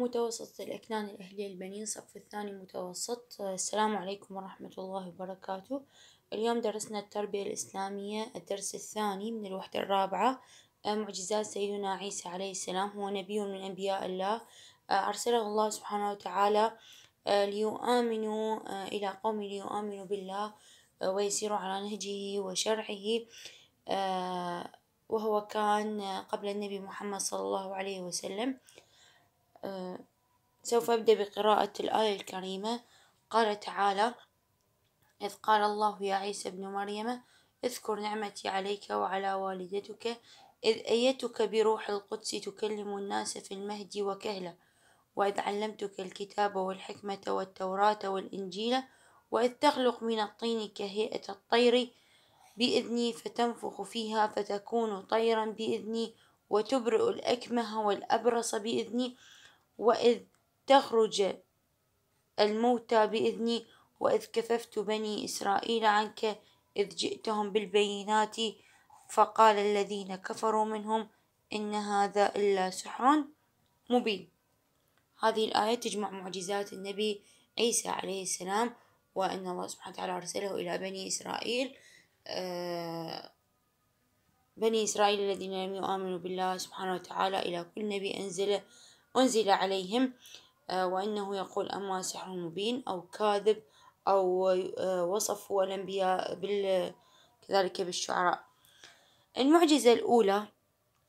متوسط الأكنان الأهلية البنين صف الثاني متوسط آه، السلام عليكم ورحمة الله وبركاته اليوم درسنا التربية الإسلامية الدرس الثاني من الوحدة الرابعة آه، معجزات سيدنا عيسى عليه السلام هو نبي من أنبياء الله آه، أرسله الله سبحانه وتعالى ليؤمنوا إلى قوم ليؤمنوا بالله ويسيروا على نهجه وشرعه وهو كان قبل النبي محمد صلى الله عليه وسلم آه، سوف أبدأ بقراءة الآية الكريمة قال تعالى إذ قال الله يا عيسى ابن مريم اذكر نعمتي عليك وعلى والدتك إذ أيتك بروح القدس تكلم الناس في المهد وكهلا وإذ علمتك الكتاب والحكمة والتوراة والإنجيل وإذ تخلق من الطين كهيئة الطير بإذني فتنفخ فيها فتكون طيرا بإذني وتبرئ الأكمه والأبرص بإذني وإذ تخرج الموتى بإذني وإذ كففت بني إسرائيل عنك إذ جئتهم بالبينات فقال الذين كفروا منهم إن هذا إلا سحر مبين هذه الآية تجمع معجزات النبي عيسى عليه السلام وأن الله سبحانه وتعالى أرسله إلى بني إسرائيل آه، بني إسرائيل الذين لم يؤمنوا بالله سبحانه وتعالى إلى كل نبي أنزله أنزل عليهم آه، وأنه يقول أما سحر مبين أو كاذب أو آه، وصفوا الأنبياء بال كذلك بالشعراء المعجزة الأولى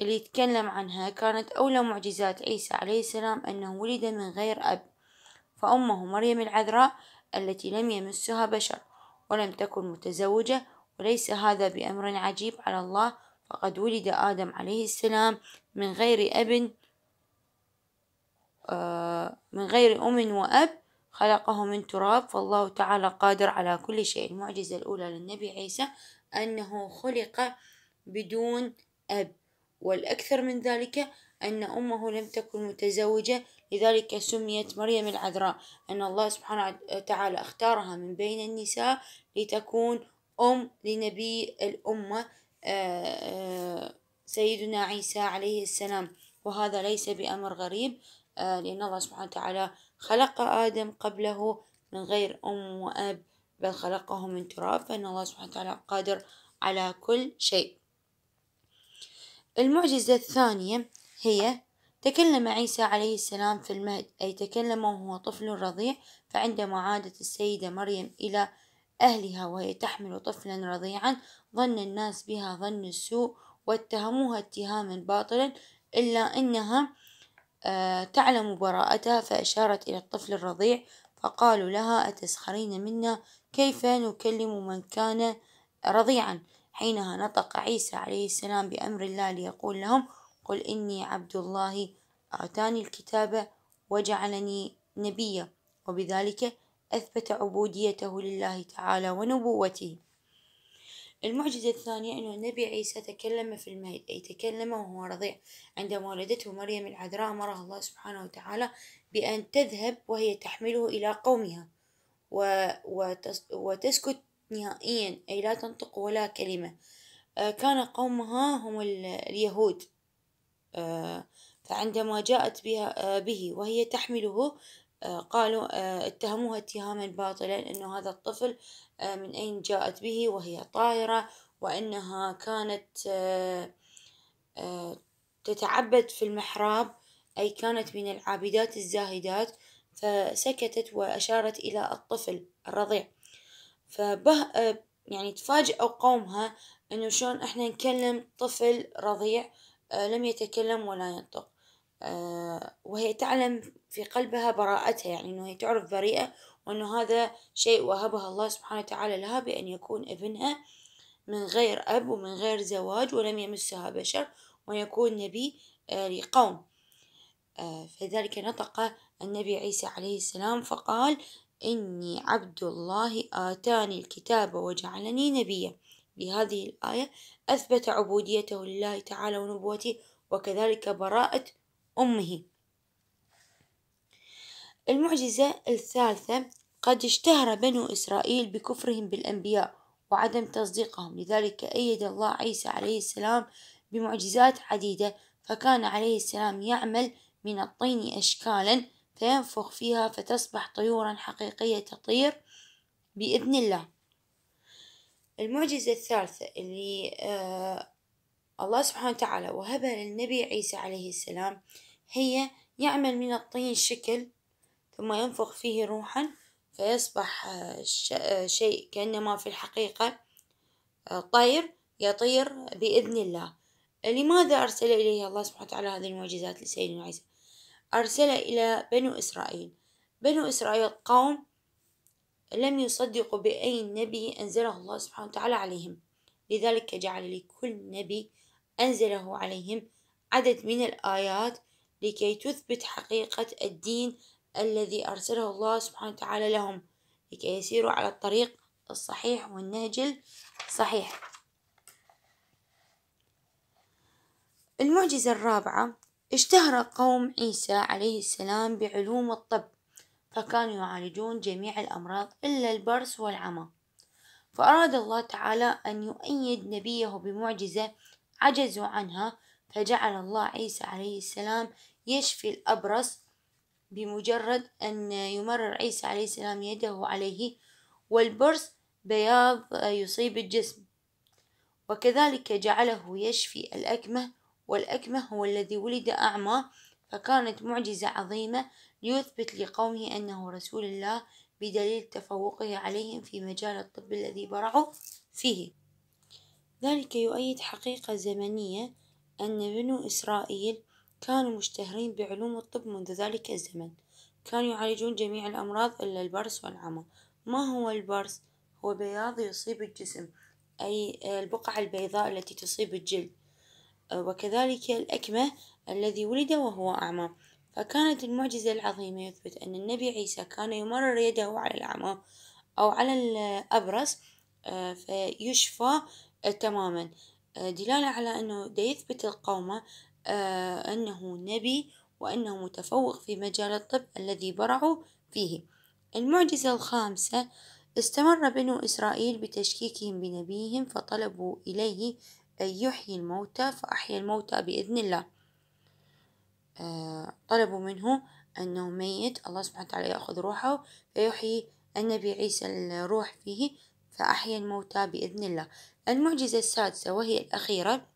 اللي يتكلم عنها كانت أولى معجزات عيسى عليه السلام أنه ولد من غير أب فأمه مريم العذراء التي لم يمسها بشر ولم تكن متزوجة وليس هذا بأمر عجيب على الله فقد ولد آدم عليه السلام من غير أب آه، من غير أم وأب خلقه من تراب فالله تعالى قادر على كل شيء المعجزة الأولى للنبي عيسى أنه خلق بدون أب والأكثر من ذلك أن أمه لم تكن متزوجة لذلك سميت مريم العذراء أن الله سبحانه وتعالى اختارها من بين النساء لتكون أم لنبي الأمة آه، آه، سيدنا عيسى عليه السلام وهذا ليس بأمر غريب آه، لأن الله سبحانه وتعالى خلق آدم قبله من غير أم وأب بل خلقه من تراب فإن الله سبحانه وتعالى قادر على كل شيء المعجزة الثانية هي تكلم عيسى عليه السلام في المهد أي تكلم وهو طفل رضيع فعندما عادت السيدة مريم إلى أهلها وهي تحمل طفلا رضيعا ظن الناس بها ظن السوء واتهموها اتهاما باطلا إلا أنها آه، تعلم براءتها فأشارت إلى الطفل الرضيع فقالوا لها أتسخرين منا كيف نكلم من كان رضيعا حينها نطق عيسى عليه السلام بأمر الله ليقول لهم قل إني عبد الله أعطاني الكتاب وجعلني نبيا وبذلك أثبت عبوديته لله تعالى ونبوته المعجزة الثانية أن النبي عيسى تكلم في المهد أي تكلم وهو رضيع عندما ولدته مريم العذراء أمرها الله سبحانه وتعالى بأن تذهب وهي تحمله إلى قومها وتسكت نهائيا أي لا تنطق ولا كلمة آه، كان قومها هم اليهود آه، فعندما جاءت بها آه، به وهي تحمله قالوا آه، اتهموها اتهاما باطلا أنه هذا الطفل آه، من أين جاءت به وهي طائرة وأنها كانت آه، تتعبد في المحراب أي كانت من العابدات الزاهدات فسكتت وأشارت إلى الطفل الرضيع فبه يعني تفاجئوا قومها انه شلون احنا نكلم طفل رضيع لم يتكلم ولا ينطق آه، وهي تعلم في قلبها براءتها يعني أنه هي تعرف بريئة وأنه هذا شيء وهبها الله سبحانه وتعالى لها بأن يكون ابنها من غير أب ومن غير زواج ولم يمسها بشر ويكون نبي آه، لقوم آه، فذلك نطق النبي عيسى عليه السلام فقال إني عبد الله آتاني الكتاب وجعلني نبيا بهذه الآية أثبت عبوديته لله تعالى ونبوته وكذلك براءة أمه المعجزة الثالثة قد اشتهر بنو إسرائيل بكفرهم بالأنبياء وعدم تصديقهم لذلك أيد الله عيسى عليه السلام بمعجزات عديدة فكان عليه السلام يعمل من الطين أشكالا فينفخ فيها فتصبح طيورا حقيقية تطير بإذن الله المعجزة الثالثة اللي آه الله سبحانه وتعالى وهبها للنبي عيسى عليه السلام هي يعمل من الطين شكل ثم ينفخ فيه روحا فيصبح شيء كأنما في الحقيقة آه، طير يطير بإذن الله لماذا أرسل إليه الله سبحانه وتعالى هذه المعجزات لسيدنا عيسى أرسل إلى بنو إسرائيل بنو إسرائيل قوم لم يصدقوا بأي نبي أنزله الله سبحانه وتعالى عليهم لذلك جعل لكل نبي أنزله عليهم عدد من الآيات لكي تثبت حقيقة الدين الذي أرسله الله سبحانه وتعالى لهم لكي يسيروا على الطريق الصحيح والنهج الصحيح المعجزة الرابعة اشتهر قوم عيسى عليه السلام بعلوم الطب فكانوا يعالجون جميع الأمراض إلا البرص والعمى فأراد الله تعالى أن يؤيد نبيه بمعجزة عجزوا عنها فجعل الله عيسى عليه السلام يشفي الأبرص بمجرد أن يمرر عيسى عليه السلام يده عليه والبرص بياض يصيب الجسم وكذلك جعله يشفي الأكمه والأكمه هو الذي ولد أعمى فكانت معجزة عظيمة ليثبت لقومه أنه رسول الله بدليل تفوقه عليهم في مجال الطب الذي برعوا فيه ذلك يؤيد حقيقة زمنية أن بنو إسرائيل كانوا مشتهرين بعلوم الطب منذ ذلك الزمن، كانوا يعالجون جميع الأمراض إلا البرص والعمى، ما هو البرص؟ هو بياض يصيب الجسم، أي البقعة البيضاء التي تصيب الجلد، وكذلك الأكمه الذي ولد وهو أعمى، فكانت المعجزة العظيمة يثبت أن النبي عيسى كان يمرر يده على الأعمى أو على الأبرص فيشفى آه، تماما آه، دلالة على أنه يثبت القومة آه، أنه نبي وأنه متفوق في مجال الطب الذي برعوا فيه المعجزة الخامسة استمر بنو إسرائيل بتشكيكهم بنبيهم فطلبوا إليه أن يحيي الموتى فأحيا الموتى بإذن الله طلبوا منه أنه ميت الله سبحانه وتعالى يأخذ روحه فيحيي النبي عيسى الروح فيه فأحيا الموتى بإذن الله المعجزة السادسة وهي الأخيرة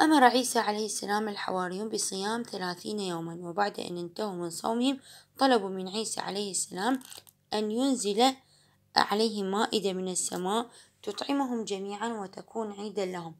أمر عيسى عليه السلام الحواريون بصيام ثلاثين يوما وبعد أن انتهوا من صومهم طلبوا من عيسى عليه السلام أن ينزل عليهم مائدة من السماء تطعمهم جميعا وتكون عيدا لهم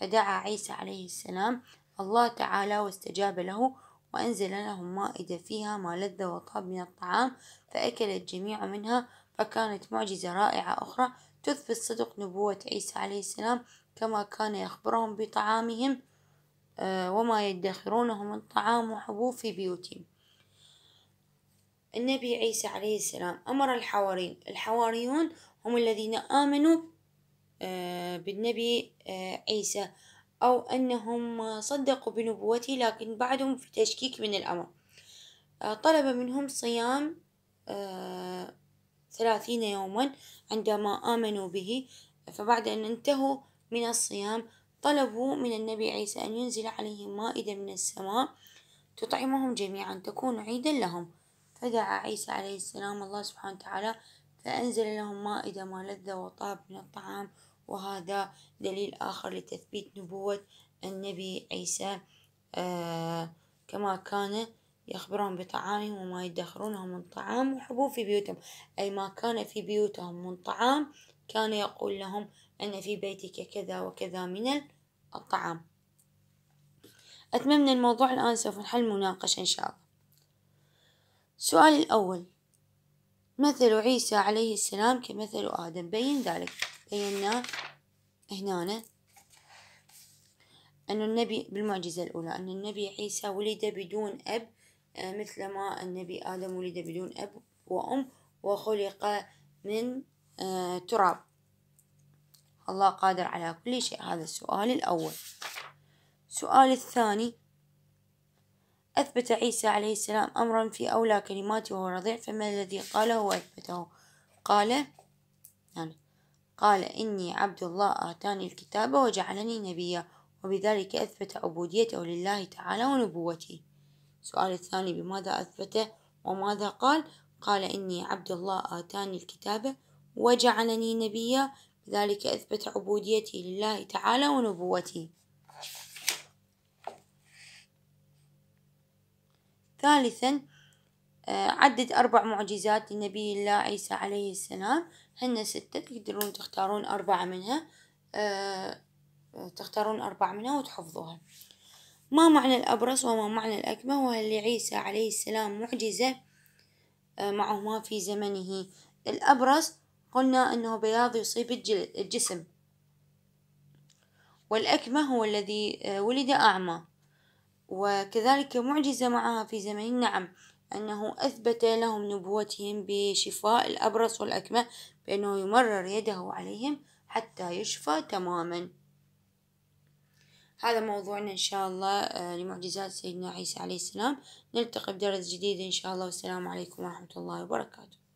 فدعا عيسى عليه السلام الله تعالى واستجاب له وأنزل لهم مائدة فيها ما لذ وطاب من الطعام فأكل الجميع منها فكانت معجزة رائعة أخرى تثبت صدق نبوة عيسى عليه السلام كما كان يخبرهم بطعامهم آه، وما يدخرونه من طعام وحبوب في بيوتهم النبي عيسى عليه السلام أمر الحواريين الحواريون هم الذين آمنوا آه، بالنبي آه، عيسى أو أنهم صدقوا بنبوته لكن بعدهم في تشكيك من الأمر طلب منهم صيام ثلاثين يوما عندما آمنوا به فبعد أن انتهوا من الصيام طلبوا من النبي عيسى أن ينزل عليهم مائدة من السماء تطعمهم جميعا تكون عيدا لهم فدعا عيسى عليه السلام الله سبحانه وتعالى فأنزل لهم مائدة ما لذ وطاب من الطعام وهذا دليل آخر لتثبيت نبوة النبي عيسى آه كما كان يخبرهم بطعامهم وما يدخرونه من طعام وحبوب في بيوتهم أي ما كان في بيوتهم من طعام كان يقول لهم أن في بيتك كذا وكذا من الطعام أتممنا الموضوع الآن سوف نحل مناقشة إن شاء الله سؤال الأول مثل عيسى عليه السلام كمثل آدم بين ذلك بينا هنا أن النبي بالمعجزة الأولى أن النبي عيسى ولد بدون أب مثل ما النبي آدم ولد بدون أب وأم وخلق من آه، تراب الله قادر على كل شيء هذا السؤال الأول السؤال الثاني أثبت عيسى عليه السلام أمرا في أولى كلماته وهو رضيع فما الذي قاله وأثبته قال يعني قال إني عبد الله آتاني الكتاب وجعلني نبيا وبذلك أثبت عبوديته لله تعالى ونبوته السؤال الثاني بماذا أثبته وماذا قال قال إني عبد الله آتاني الكتاب وجعلني نبيا بذلك أثبت عبوديتي لله تعالى ونبوتي ثالثا آه، عدد أربع معجزات لنبي الله عيسى عليه السلام هن ستة تقدرون تختارون أربعة منها آه، تختارون أربعة منها وتحفظوها ما معنى الأبرص وما معنى الأكمه وهل لعيسى عليه السلام معجزة آه، معهما في زمنه الأبرص قلنا أنه بياض يصيب الجسم والأكمه هو الذي آه، ولد أعمى وكذلك معجزة معها في زمنه نعم أنه أثبت لهم نبوتهم بشفاء الأبرص والأكمه بأنه يمرر يده عليهم حتى يشفى تماما هذا موضوعنا إن شاء الله آه، لمعجزات سيدنا عيسى عليه السلام نلتقي بدرس جديد إن شاء الله والسلام عليكم ورحمة الله وبركاته